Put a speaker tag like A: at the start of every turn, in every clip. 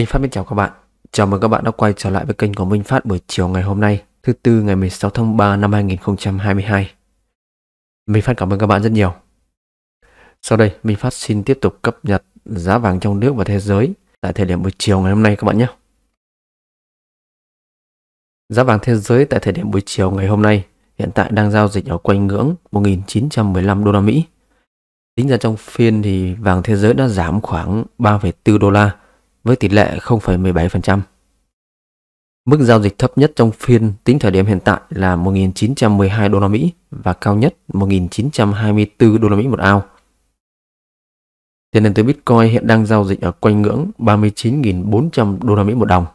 A: Minh Phát xin chào các bạn. Chào mừng các bạn đã quay trở lại với kênh của Minh Phát buổi chiều ngày hôm nay, thứ tư ngày 16 tháng 3 năm 2022. Minh Phát cảm ơn các bạn rất nhiều. Sau đây, Minh Phát xin tiếp tục cập nhật giá vàng trong nước và thế giới tại thời điểm buổi chiều ngày hôm nay các bạn nhé. Giá vàng thế giới tại thời điểm buổi chiều ngày hôm nay hiện tại đang giao dịch ở quanh ngưỡng 1915 đô la Mỹ. Tính ra trong phiên thì vàng thế giới đã giảm khoảng 3,4 đô la với tỷ lệ 0,17%. Mức giao dịch thấp nhất trong phiên tính thời điểm hiện tại là 1.912 đô la Mỹ và cao nhất 1.924 đô la Mỹ một ao. Tiền điện tử Bitcoin hiện đang giao dịch ở quanh ngưỡng 39.400 đô la Mỹ một đồng.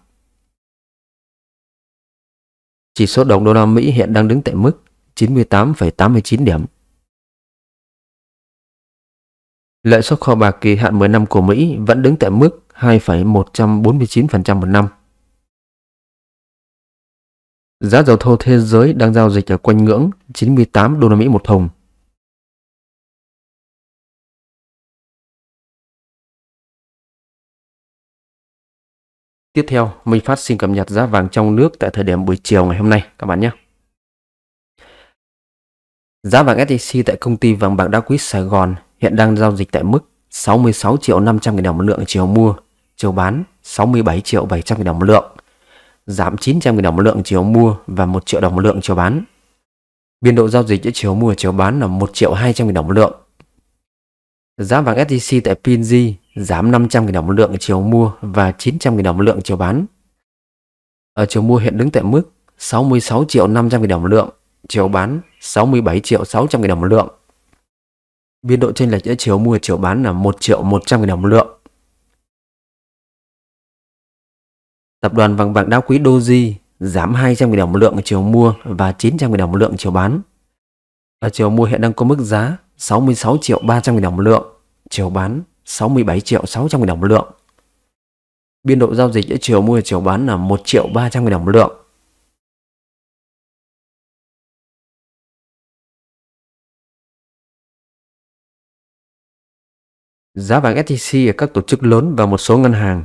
A: Chỉ số đồng đô la Mỹ hiện đang đứng tại mức 98,89 điểm. Lãi suất kho bạc kỳ hạn 10 năm của Mỹ vẫn đứng tại mức 2,149% một năm. Giá dầu thô thế giới đang giao dịch ở quanh ngưỡng 98 đô la Mỹ một thùng. Tiếp theo, Minh Phát xin cập nhật giá vàng trong nước tại thời điểm buổi chiều ngày hôm nay các bạn nhé. Giá vàng SJC e tại công ty vàng bạc đá quý Sài Gòn hiện đang giao dịch tại mức 66 triệu 500 nghìn đồng một lượng chiều mua, chiều bán 67 triệu 700 nghìn đồng một lượng, giảm 900 nghìn đồng một lượng chiều mua và 1 triệu đồng một lượng chiều bán. Biên độ giao dịch giữa chiều mua và chiều bán là 1 triệu 200 nghìn đồng một lượng. Giá vàng SJC tại PNG giảm 500 nghìn đồng một lượng chiều mua và 900 nghìn đồng một lượng chiều bán. Ở chiều mua hiện đứng tại mức 66 triệu 500 nghìn đồng một lượng, chiều bán 67 triệu 600 nghìn đồng một lượng biên độ chênh lệch giữa chiều mua chiều bán là 1 triệu 100 000 đồng một lượng. Tập đoàn vàng bạc đá quý Doji giảm 200 000 đồng một lượng ở chiều mua và 900 000 đồng một lượng chiều bán. Ở chiều mua hiện đang có mức giá 66 triệu 300 000 đồng một lượng, chiều bán 67 triệu 600 000 đồng một lượng. Biên độ giao dịch giữa chiều mua và chiều bán là 1 triệu 300 000 đồng một lượng. giá vàng SJC ở các tổ chức lớn và một số ngân hàng.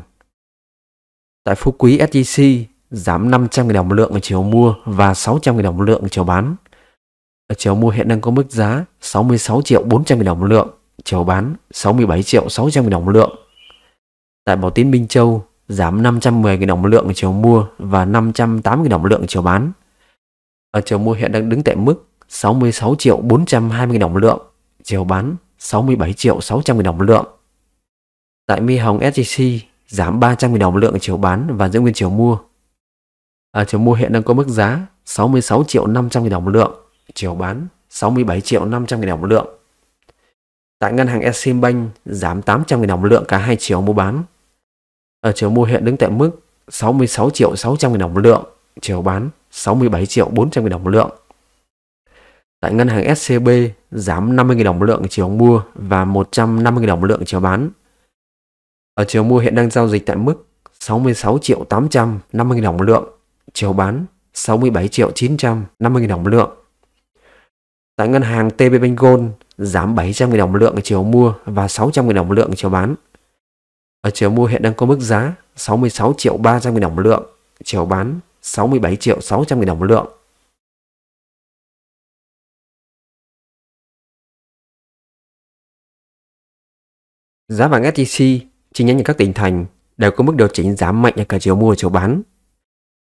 A: Tại Phú Quý SJC giảm 500.000 đồng một lượng ở chiều mua và 600.000 đồng một lượng ở chiều bán. Ở chiều mua hiện đang có mức giá 66 triệu 400.000 đồng một lượng, chiều bán 67 triệu 600.000 đồng một lượng. Tại Bảo Tín Minh Châu giảm 510.000 đồng một lượng ở chiều mua và 580.000 đồng một lượng ở chiều bán. Ở chiều mua hiện đang đứng tại mức 66 triệu 420.000 đồng một lượng, chiều bán 67 triệu 600 000 đồng một lượng. Tại Mi Hồng SJC giảm 300 000 đồng một lượng chiều bán và giữ nguyên chiều mua. À, chiều mua hiện đang có mức giá 66 triệu 500 000 đồng một lượng, chiều bán 67 triệu 500 000 đồng một lượng. Tại ngân hàng Eximbank giảm 800 000 đồng một lượng cả hai chiều mua bán. Ở à, chiều mua hiện đứng tại mức 66 triệu 600 000 đồng một lượng, chiều bán 67 triệu 400 000 đồng một lượng tại ngân hàng SCB giảm 50.000 đồng một lượng chiều mua và 150.000 đồng một lượng chiều bán. Ở chiều mua hiện đang giao dịch tại mức 66 triệu 850.000 đồng một lượng, chiều bán 67 triệu 950.000 đồng một lượng. Tại ngân hàng TB Bank Gold giảm 700.000 đồng một lượng chiều mua và 600.000 đồng một lượng chiều bán. Ở chiều mua hiện đang có mức giá 66 triệu 300.000 đồng một lượng, chiều bán 67 triệu 600.000 đồng một lượng. Giá vàng SJC chi nhánh ở các tỉnh thành đều có mức điều chỉnh giảm mạnh ở cả chiều mua và chiều bán.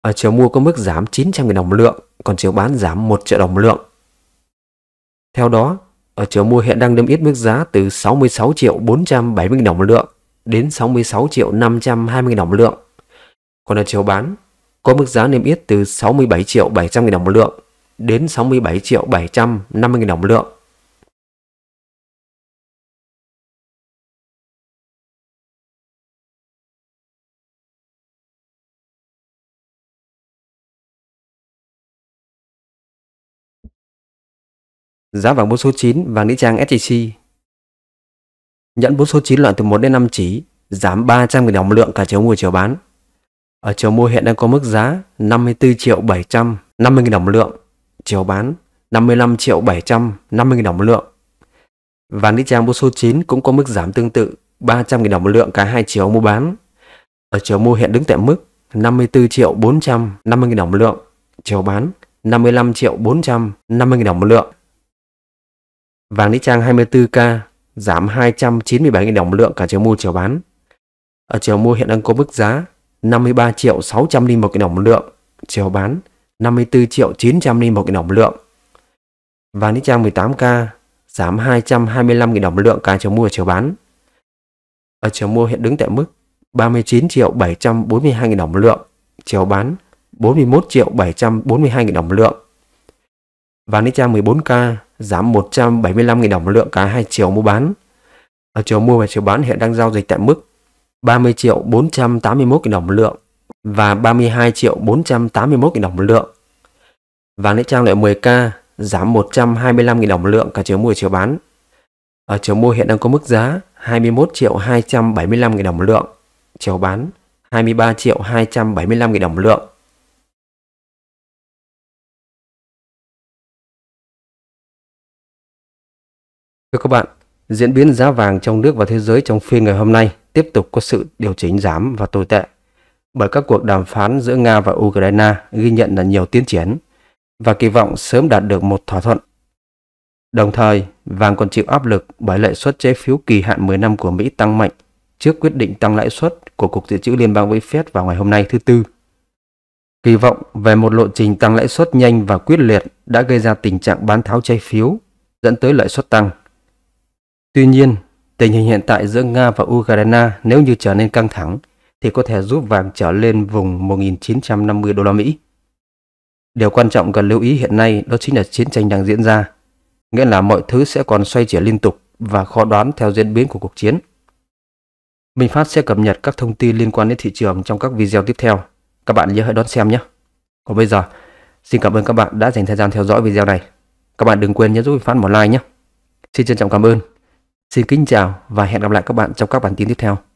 A: Ở chiều mua có mức giảm 900.000 đồng một lượng, còn chiều bán giảm 1 triệu đồng một lượng. Theo đó, ở chiều mua hiện đang niêm yết mức giá từ 66 triệu 470 đồng một lượng đến 66 triệu 520 đồng một lượng. Còn ở chiều bán, có mức giá niêm yết từ 67 triệu 700 000 đồng một lượng đến 67 triệu 750 000 đồng một lượng.
B: Giá vàng bốn số 9 vàng nữ trang SJC.
A: Nhẫn bốn số 9 loại từ 1 đến 5 chỉ, giảm 300.000 đồng một lượng cả chiều mua chiều bán. Ở chiều mua hiện đang có mức giá 54 triệu 750.000 đồng một lượng, chiều bán 55 triệu 750.000 đồng một lượng. Vàng nữ trang bốn số 9 cũng có mức giảm tương tự 300.000 đồng một lượng cả hai chiều mua bán. Ở chiều mua hiện đứng tại mức 54 triệu 450.000 đồng một lượng, chiều bán 55 triệu 450.000 đồng một lượng. Vàng Lý Trang 24K giảm 297.000 đồng lượng cả chiều mua chiều bán. Ở chiều mua hiện đang có mức giá 53 triệu 601 000 đồng lượng, chiều bán 54 triệu 901 000 đồng lượng. Vàng Lý Trang 18K giảm 225 000 đồng lượng cả chiều mua chiều bán. Ở chiều mua hiện đứng tại mức 39 triệu 742 000 đồng lượng, chiều bán 41 triệu 742 000 đồng lượng. Vàng Nica 14K giảm 175.000 đồng một lượng cả hai chiều mua bán. Ở chiều mua và chiều bán hiện đang giao dịch tại mức 30 triệu 481.000 đồng một lượng và 32 triệu 481.000 đồng một lượng. Vàng trang loại 10K giảm 125.000 đồng một lượng cả chiều mua và chiều bán. Ở chiều mua hiện đang có mức giá 21 triệu 275.000 đồng một lượng, chiều bán 23 triệu 275.000 đồng một lượng. Thưa các bạn, diễn biến giá vàng trong nước và thế giới trong phiên ngày hôm nay tiếp tục có sự điều chỉnh giảm và tồi tệ bởi các cuộc đàm phán giữa Nga và Ukraine ghi nhận là nhiều tiến triển và kỳ vọng sớm đạt được một thỏa thuận. Đồng thời, vàng còn chịu áp lực bởi lãi suất trái phiếu kỳ hạn 10 năm của Mỹ tăng mạnh trước quyết định tăng lãi suất của Cục Dự trữ Liên bang Mỹ Fed vào ngày hôm nay thứ Tư. Kỳ vọng về một lộ trình tăng lãi suất nhanh và quyết liệt đã gây ra tình trạng bán tháo trái phiếu, dẫn tới lãi suất tăng. Tuy nhiên, tình hình hiện tại giữa Nga và Ukraine nếu như trở nên căng thẳng thì có thể giúp vàng trở lên vùng 1950 đô la Mỹ. Điều quan trọng cần lưu ý hiện nay đó chính là chiến tranh đang diễn ra, nghĩa là mọi thứ sẽ còn xoay chuyển liên tục và khó đoán theo diễn biến của cuộc chiến. Minh Phát sẽ cập nhật các thông tin liên quan đến thị trường trong các video tiếp theo. Các bạn nhớ hãy đón xem nhé. Còn bây giờ, xin cảm ơn các bạn đã dành thời gian theo dõi video này. Các bạn đừng quên nhấn giúp Minh Phát một like nhé. Xin trân trọng cảm ơn Xin kính chào và hẹn gặp lại các bạn trong các bản tin tiếp theo.